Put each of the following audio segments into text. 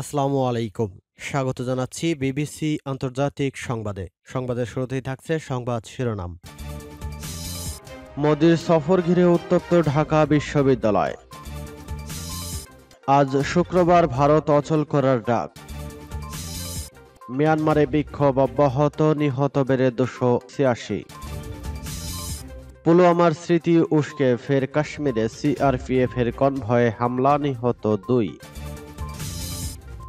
আসসালামু আলাইকুম স্বাগত জানাচ্ছি বিবিসি আন্তর্জাতিক সংবাদে সংবাদের শুরুতেই থাকছে সংবাদ শিরোনাম মোদির সফর ঘিরে উত্তপ্ত ঢাকা বিশ্ববিদ্যালয় আজ শুক্রবার ভারত অচল করার ডাক মিয়ানমারে বিক্ষোভ অব্যাহত নিহত বেড়ে দুশো ছিয়াশি পুলওয়ামার স্মৃতি উস্কে ফের কাশ্মীরে সিআরপিএফের কনভয়ে হামলা নিহত দুই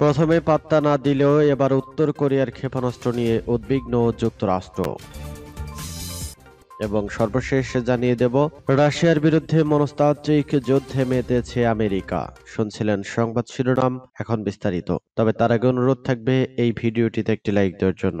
প্রথমে পাত্তা না দিলেও এবার উত্তর কোরিয়ার ক্ষেপণাস্ত্র নিয়ে উদ্বিগ্ন যুক্তরাষ্ট্র এবং সর্বশেষ জানিয়ে দেব রাশিয়ার বিরুদ্ধে মনস্তাত্ত্বিক যুদ্ধে মেতেছে আমেরিকা শুনছিলেন সংবাদ শিরোনাম এখন বিস্তারিত তবে তার আগে অনুরোধ থাকবে এই ভিডিওটিতে একটি লাইক দেওয়ার জন্য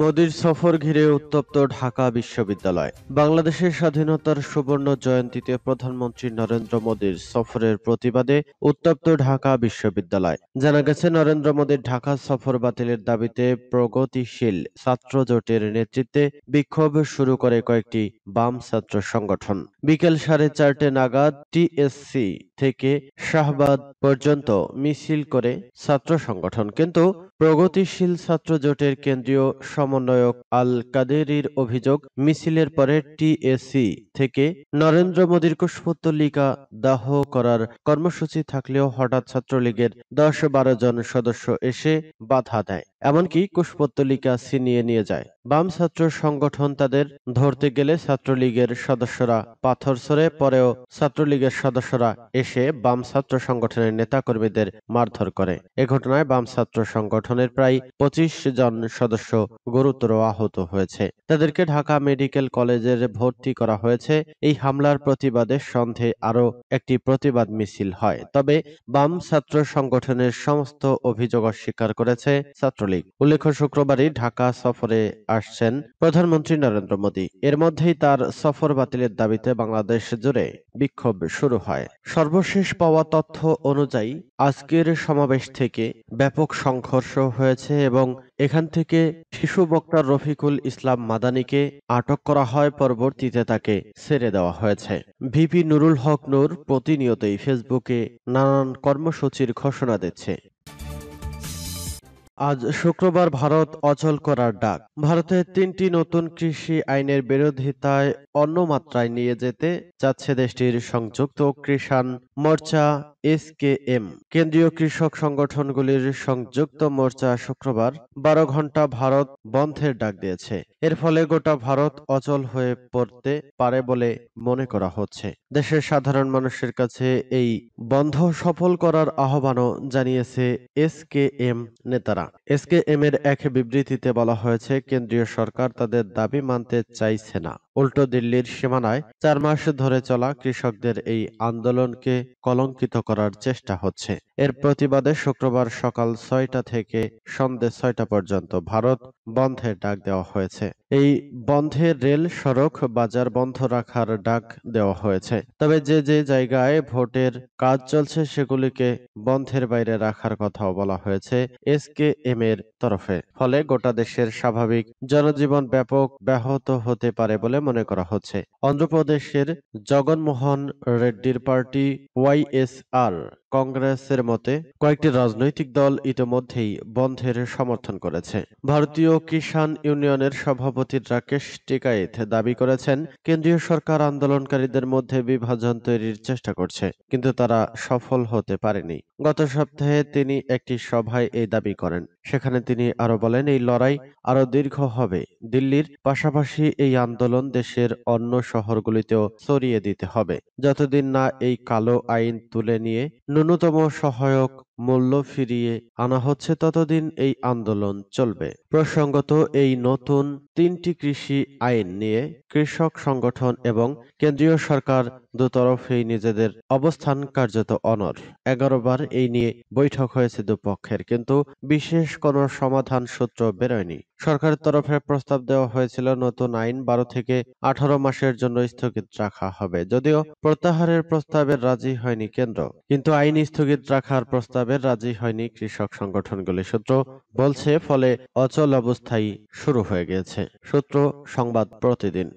মোদীর সফর ঘিরে উত্তপ্ত ঢাকা বিশ্ববিদ্যালয় বাংলাদেশের স্বাধীনতার সুবর্ণ জয়ন্তীতে প্রধানমন্ত্রী নরেন্দ্র মোদীর সফরের প্রতিবাদে উত্তপ্ত ঢাকা বিশ্ববিদ্যালয় জানা গেছে নরেন্দ্র মোদীর ঢাকা সফর বাতিলের দাবিতে প্রগতিশীল ছাত্র জোটের নেতৃত্বে বিক্ষোভ শুরু করে কয়েকটি বাম ছাত্র সংগঠন বিকেল সাড়ে চারটে নাগাদ টিএসসি থেকে শাহবাদ পর্যন্ত মিছিল করে ছাত্র সংগঠন কিন্তু প্রগতিশীল ছাত্র জোটের কেন্দ্রীয় সমন্বয়ক আল কাদেরির অভিযোগ মিছিলের পরে টিএসি থেকে নরেন্দ্র মোদীর কুশপুত্তলিকা দাহ করার কর্মসূচি থাকলেও হঠাৎ ছাত্রলীগের দশ বারো জন সদস্য এসে বাধা দেয় এমনকি কুশপত্তলিকা ছিনিয়ে নিয়ে যায় বাম ছাত্র সংগঠন তাদের ধরতে গেলে ছাত্রলীগের সদস্যরা পাথর ছড়ে পরেও ছাত্রলীগের সদস্যরা এসে বাম ছাত্র সংগঠনের নেতাকর্মীদের মারধর করে এ ঘটনায় বাম ছাত্র সংগঠনের প্রায় পঁচিশ জন সদস্য গুরুতর আহত হয়েছে তাদেরকে ঢাকা মেডিকেল কলেজের ভর্তি করা হয়েছে এই হামলার প্রতিবাদে সন্ধে আরও একটি প্রতিবাদ মিছিল হয় তবে বাম ছাত্র সংগঠনের সমস্ত অভিযোগ অস্বীকার করেছে ছাত্র ছাত্রলীগ উল্লেখ্য শুক্রবারই ঢাকা সফরে আসছেন প্রধানমন্ত্রী নরেন্দ্র মোদী এর মধ্যেই তার সফর বাতিলের দাবিতে বাংলাদেশ জুড়ে বিক্ষোভ শুরু হয় সর্বশেষ পাওয়া তথ্য অনুযায়ী আজকের সমাবেশ থেকে ব্যাপক সংঘর্ষ হয়েছে এবং এখান থেকে শিশু বক্তা রফিকুল ইসলাম মাদানিকে আটক করা হয় পরবর্তীতে তাকে ছেড়ে দেওয়া হয়েছে ভিপি নুরুল হক নূর প্রতিনিয়তই ফেসবুকে নানান কর্মসূচির ঘোষণা দিচ্ছে আজ শুক্রবার ভারত অচল করার ডাক ভারতে তিনটি নতুন কৃষি আইনের বিরোধিতায় অন্য মাত্রায় নিয়ে যেতে যাচ্ছে দেশটির সংযুক্ত কৃষাণ মোর্চা এসকেএম কেন্দ্রীয় কৃষক সংগঠনগুলির সংযুক্ত মোর্চা শুক্রবার বারো ঘন্টা ভারত বন্ধের ডাক দিয়েছে এর ফলে গোটা ভারত অচল হয়ে পড়তে পারে বলে মনে করা হচ্ছে দেশের সাধারণ মানুষের কাছে এই বন্ধ সফল করার আহ্বানও জানিয়েছে এসকেএম নেতারা এসকেএম এর এক বিবৃতিতে বলা হয়েছে কেন্দ্রীয় সরকার তাদের দাবি মানতে চাইছে না উল্টো দিল্লির সীমানায় চার মাস ধরে চলা কৃষকদের এই আন্দোলনকে কলঙ্কিত করার চেষ্টা হচ্ছে এর প্রতিবাদে শুক্রবার সকাল ছয়টা থেকে সন্ধ্যে ছয়টা পর্যন্ত ভারত বন্ধের ডাক দেওয়া হয়েছে এই বন্ধে রেল সড়ক বাজার বন্ধ রাখার ডাক দেওয়া হয়েছে তবে যে যে জায়গায় ভোটের কাজ চলছে সেগুলিকে বন্ধের বাইরে রাখার কথাও বলা হয়েছে এস কে এম এর তরফে ফলে গোটা দেশের স্বাভাবিক জনজীবন ব্যাপক ব্যাহত হতে পারে বলে মনে করা হচ্ছে অন্ধ্রপ্রদেশের জগনমোহন রেড্ডির পার্টি ওয়াইএসআর কংগ্রেসের মতে কয়েকটি রাজনৈতিক দল ইতিমধ্যেই বন্ধের সমর্থন করেছে ভারতীয় কিষাণ ইউনিয়নের সভাপতি রাকেশ টিকায়েত দাবি করেছেন কেন্দ্রীয় সরকার আন্দোলনকারীদের মধ্যে বিভাজন তৈরির চেষ্টা করছে কিন্তু তারা সফল হতে পারেনি গত সপ্তাহে তিনি একটি সভায় এই দাবি করেন সেখানে তিনি আরো বলেন এই লড়াই আরো দীর্ঘ হবে দিল্লির পাশাপাশি এই আন্দোলন দেশের অন্য শহরগুলিতেও ছড়িয়ে দিতে হবে যতদিন না এই কালো আইন তুলে নিয়ে ন্যূনতম সহায়ক মূল্য ফিরিয়ে আনা হচ্ছে ততদিন এই আন্দোলন চলবে প্রসঙ্গত এই নতুন তিনটি কৃষি আইন নিয়ে কৃষক সংগঠন এবং কেন্দ্রীয় সরকার দুতরফেই নিজেদের অবস্থান কার্যত অনর এগারো বার এই নিয়ে বৈঠক হয়েছে দুপক্ষের কিন্তু বিশেষ কোনো সমাধান সূত্র বেরোয়নি সরকারের তরফে প্রস্তাব দেওয়া হয়েছিল নতুন আইন বারো থেকে আঠারো মাসের জন্য স্থগিত রাখা হবে যদিও প্রত্যাহারের প্রস্তাবে রাজি হয়নি কেন্দ্র কিন্তু আইন স্থগিত রাখার প্রস্তাব প্রস্তাবের রাজি হয়নি কৃষক সংগঠনগুলি সূত্র বলছে ফলে অচল অবস্থায় শুরু হয়ে গেছে সূত্র সংবাদ প্রতিদিন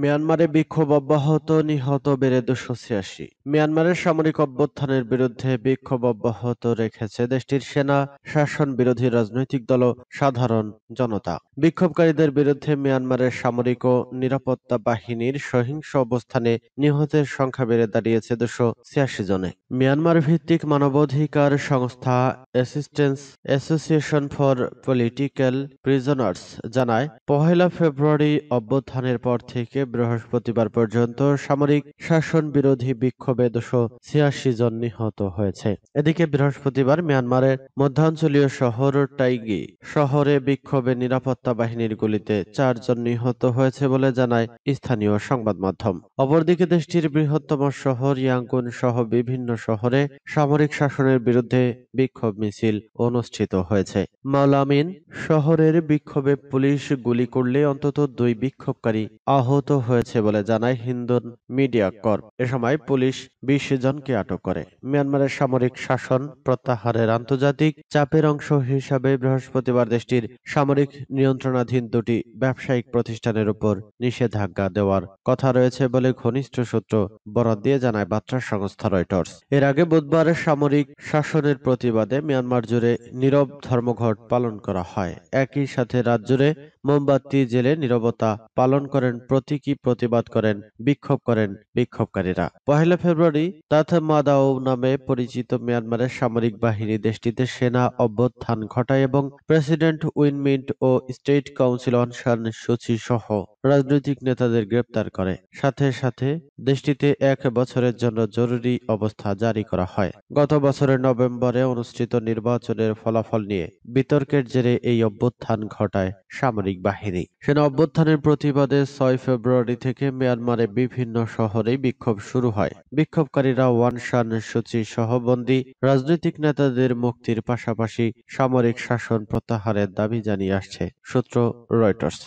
মিয়ানমারে বিক্ষোভ অব্যাহত নিহত বেড়ে দুশো ছিয়াশি মিয়ানমারের সামরিক অভ্যুত্থানের বিরুদ্ধে বিক্ষোভ অব্যাহত রেখেছে দেশটির সেনা শাসন বিরোধী রাজনৈতিক দল সাধারণ জনতা বিক্ষোভকারীদের বিরুদ্ধে মিয়ানমারের সামরিক ও নিরাপত্তা বাহিনীর সহিংস অবস্থানে নিহতের সংখ্যা বেড়ে দাঁড়িয়েছে দুশো ছিয়াশি জনে মিয়ানমার ভিত্তিক মানবাধিকার সংস্থা assistance association for political prisoners জানায় পহেলা ফেব্রুয়ারি অভ্যুত্থানের পর থেকে বৃহস্পতিবার পর্যন্ত সামরিক শাসন বিরোধী বিক্ষোভে দুশো ছিয়াশি জন নিহত হয়েছে এদিকে বৃহস্পতিবার মিয়ানমারের মধ্যাঞ্চলীয় শহর টাইগি শহরে বিক্ষোভে নিরাপত্তা বাহিনীর গুলিতে চারজন নিহত হয়েছে বলে জানায় স্থানীয় সংবাদ মাধ্যম অপরদিকে দেশটির বৃহত্তম শহর ইয়াঙ্গুন সহ বিভিন্ন শহরে সামরিক শাসনের বিরুদ্ধে বিক্ষোভ মিছিল অনুষ্ঠিত হয়েছে মাওলামিন শহরের বিক্ষোভে পুলিশ গুলি করলে অন্তত দুই বিক্ষোভকারী আহত হয়েছে বলে জানায় হিন্দন মিডিয়া কর্প এ সময় পুলিশ বিশ জনকে আটক করে মিয়ানমারের সামরিক শাসন প্রত্যাহারের আন্তর্জাতিক চাপের অংশ হিসাবে বৃহস্পতিবার দেশটির সামরিক নিয়ন্ত্রণাধীন দুটি ব্যবসায়িক প্রতিষ্ঠানের উপর নিষেধাজ্ঞা দেওয়ার কথা রয়েছে বলে ঘনিষ্ঠ সূত্র বরাদ দিয়ে জানায় বার্তা সংস্থা রয়টার্স এর আগে বুধবার সামরিক শাসনের প্রতিবাদে মিয়ানমার জুড়ে নীরব ধর্মঘট পালন করা হয় একই সাথে রাজ্যে মোমবাতি জেলে নিরবতা পালন করেন প্রতীকী প্রতিবাদ করেন বিক্ষোভ করেন বিক্ষোভকারীরা পহেলা ফেব্রুয়ারি তাথ মাদাও নামে পরিচিত মিয়ানমারের সামরিক বাহিনী দেশটিতে সেনা অভ্যুত্থান ঘটায় এবং প্রেসিডেন্ট উইনমিন্ট ও স্টেট কাউন্সিল অনসান সুচি সহ রাজনৈতিক নেতাদের গ্রেপ্তার করে সাথে সাথে দেশটিতে এক বছরের জন্য জরুরি অবস্থা জারি করা হয় গত বছরের নভেম্বরে অনুষ্ঠিত নির্বাচনের ফলাফল নিয়ে বিতর্কের জেরে এই অভ্যুত্থান ঘটায় সামরিক সামরিক বাহিনী সেনা অভ্যুত্থানের প্রতিবাদে ছয় ফেব্রুয়ারি থেকে মিয়ানমারে বিভিন্ন শহরে বিক্ষোভ শুরু হয় বিক্ষোভকারীরা ওয়ানশান সূচি সহবন্দী রাজনৈতিক নেতাদের মুক্তির পাশাপাশি সামরিক শাসন প্রত্যাহারের দাবি জানিয়ে আসছে সূত্র রয়টার্স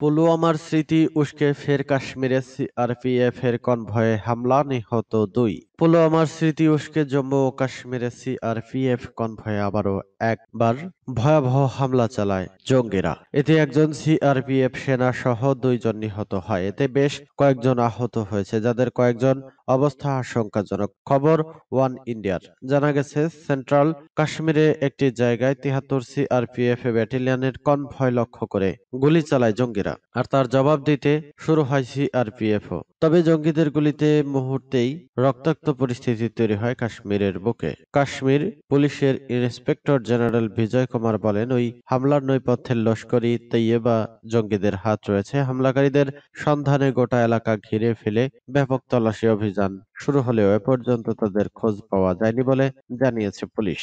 পুলওয়ামার স্মৃতি উস্কে ফের কাশ্মীরে সিআরপিএফ এর কনভয়ে হামলা নিহত দুই পুলওয়ামার স্মৃতি উস্কে জম্মু ও কাশ্মীরে সিআরপিএফ কনভয়ে আবারও একবার ভয়াবহ হামলা চালায় জঙ্গিরা এতে একজন সিআরপিএফ সেনা সহ দুইজন নিহত হয় এতে বেশ কয়েকজন আহত হয়েছে যাদের কয়েকজন অবস্থা আশঙ্কাজনক খবর ওয়ান ইন্ডিয়ার জানা গেছে সেন্ট্রাল কাশ্মীরে একটি জায়গায় তিহাত্তর সিআরপিএফ ব্যাটালিয়নের কনভয় লক্ষ্য করে গুলি চালায় জঙ্গিরা আর তার জবাব দিতে শুরু হয় সিআরপিএফও তবে জঙ্গিদের গুলিতে মুহূর্তেই রক্তাক্ত পরিস্থিতি তৈরি হয় কাশ্মীরের বুকে কাশ্মীর পুলিশের ইন্সপেক্টর জেনারেল বিজয় কুমার বলেন ওই হামলার নৈপথ্যের লস্করি তৈয়বা জঙ্গিদের হাত রয়েছে হামলাকারীদের সন্ধানে গোটা এলাকা ঘিরে ফেলে ব্যাপক তল্লাশি অভিযান শুরু হলেও এ পর্যন্ত তাদের খোঁজ পাওয়া যায়নি বলে জানিয়েছে পুলিশ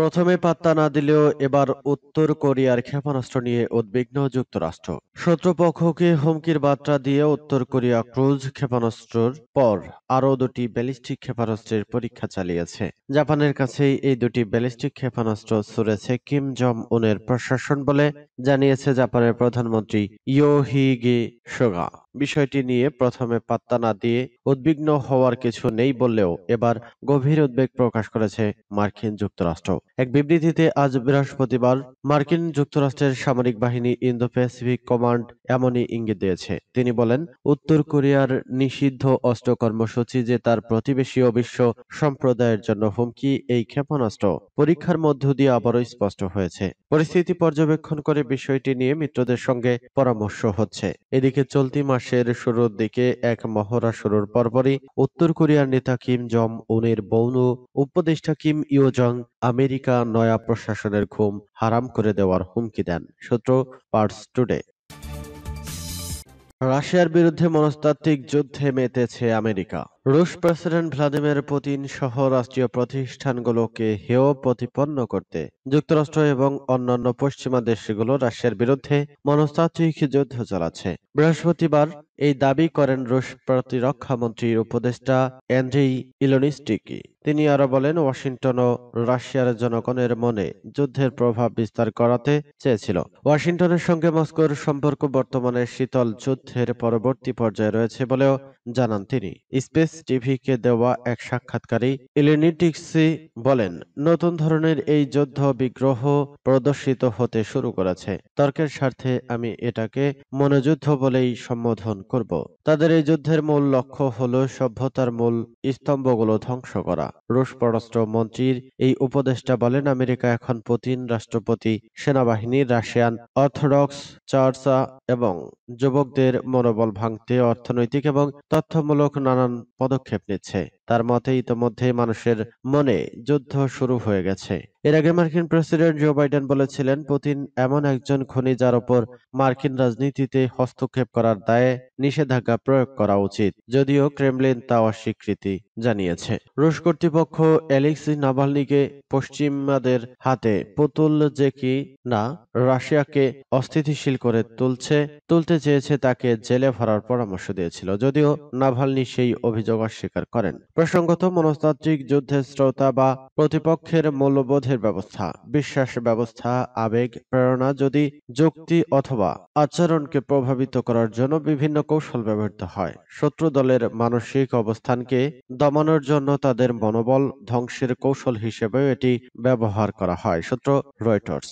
প্রথমে পাত্তা না দিলেও এবার উত্তর কোরিয়ার ক্ষেপণাস্ত্র নিয়ে উদ্বিগ্ন যুক্তরাষ্ট্র শত্রুপক্ষকে হুমকির বার্তা দিয়ে উত্তর কোরিয়া ক্রুজ ক্ষেপণাস্ত্রর পর আরও দুটি ব্যালিস্টিক ক্ষেপণাস্ত্রের পরীক্ষা চালিয়েছে জাপানের কাছেই এই দুটি ব্যালিস্টিক ক্ষেপণাস্ত্র ছুড়েছে কিম জম উনের প্রশাসন বলে জানিয়েছে জাপানের প্রধানমন্ত্রী ইয়োহিগে সোগা বিষয়টি নিয়ে প্রথমে পাত্তা না দিয়ে উদ্বিগ্ন হওয়ার কিছু নেই বললেও এবার গভীর উদ্বেগ প্রকাশ করেছে মার্কিন যুক্তরাষ্ট্র এক বিবৃতিতে আজ বৃহস্পতিবার মার্কিন যুক্তরাষ্ট্রের সামরিক বাহিনী ইন্দো প্যাসিফিক কমান্ড এমনই ইঙ্গিত দিয়েছে তিনি বলেন উত্তর কোরিয়ার নিষিদ্ধ অস্ত্র কর্মসূচি যে তার প্রতিবেশী ও বিশ্ব সম্প্রদায়ের জন্য হুমকি এই ক্ষেপণাস্ত্র পরীক্ষার মধ্য দিয়ে আবারও স্পষ্ট হয়েছে পরিস্থিতি পর্যবেক্ষণ করে বিষয়টি নিয়ে মিত্রদের সঙ্গে পরামর্শ হচ্ছে এদিকে চলতি মাস মাসের শুরুর দিকে এক মহড়া শুরুর পরপরই উত্তর কোরিয়ার নেতা কিম জং উনের বৌন উপদেষ্টা কিম ইয়োজং আমেরিকা নয়া প্রশাসনের ঘুম হারাম করে দেওয়ার হুমকি দেন সূত্র পার্টস টুডে রাশিয়ার বিরুদ্ধে মনস্তাত্ত্বিক যুদ্ধে মেতেছে আমেরিকা রুশ প্রেসিডেন্ট ভ্লাদিমির পুতিন সহ রাষ্ট্রীয় প্রতিষ্ঠানগুলোকে হেয় প্রতিপন্ন করতে যুক্তরাষ্ট্র এবং অন্যান্য পশ্চিমা দেশগুলো রাশিয়ার বিরুদ্ধে মনস্তাত্ত্বিক যুদ্ধ চালাচ্ছে বৃহস্পতিবার এই দাবি করেন রুশ প্রতিরক্ষা মন্ত্রীর উপদেষ্টা অ্যান্ড্রি ইলোনিস্টিকি তিনি আরো বলেন ওয়াশিংটন ও রাশিয়ার জনগণের মনে যুদ্ধের প্রভাব বিস্তার করাতে চেয়েছিল ওয়াশিংটনের সঙ্গে মস্কোর সম্পর্ক বর্তমানে শীতল যুদ্ধের পরবর্তী পর্যায়ে রয়েছে বলেও জানান তিনি স্পেস টিভিকে দেওয়া এক সাক্ষাৎকারে ইলেনিটিক্সি বলেন নতুন ধরনের এই যুদ্ধ বিগ্রহ প্রদর্শিত হতে শুরু করেছে তর্কের স্বার্থে আমি এটাকে মনোযুদ্ধ বলেই সম্বোধন করব তাদের এই যুদ্ধের মূল লক্ষ্য হল সভ্যতার মূল স্তম্ভগুলো ধ্বংস করা রুশ পররাষ্ট্র মন্ত্রীর এই উপদেষ্টা বলেন আমেরিকা এখন পুতিন রাষ্ট্রপতি সেনাবাহিনী রাশিয়ান অর্থোডক্স চার্চা এবং যুবকদের মনোবল ভাঙতে অর্থনৈতিক এবং তথ্যমূলক নানান পদক্ষেপ নিচ্ছে তার মতে ইতোমধ্যেই মানুষের মনে যুদ্ধ শুরু হয়ে গেছে এর আগে মার্কিন প্রেসিডেন্ট জো বাইডেন বলেছিলেন পুতিন এমন একজন খুনি যার উপর মার্কিন রাজনীতিতে হস্তক্ষেপ করার দায়ে নিষেধাজ্ঞা প্রয়োগ করা উচিত যদিও ক্রেমলিন তা অস্বীকৃতি জানিয়েছে রুশ কর্তৃপক্ষ অ্যালেক্সি নাভালনিকে পশ্চিমাদের হাতে পুতুল যে কি না রাশিয়াকে অস্থিতিশীল করে তুলছে তুলতে চেয়েছে তাকে জেলে ভরার পরামর্শ দিয়েছিল যদিও নাভালনি সেই অভিযোগ অস্বীকার করেন প্রসঙ্গত মনস্তাত্ত্বিক যুদ্ধের শ্রোতা বা প্রতিপক্ষের মূল্যবোধের অর্থের ব্যবস্থা বিশ্বাস ব্যবস্থা আবেগ প্রেরণা যদি যুক্তি অথবা আচরণকে প্রভাবিত করার জন্য বিভিন্ন কৌশল ব্যবহৃত হয় শত্রু দলের মানসিক অবস্থানকে দমানোর জন্য তাদের মনোবল ধ্বংসের কৌশল হিসেবে এটি ব্যবহার করা হয় সূত্র রয়টার্স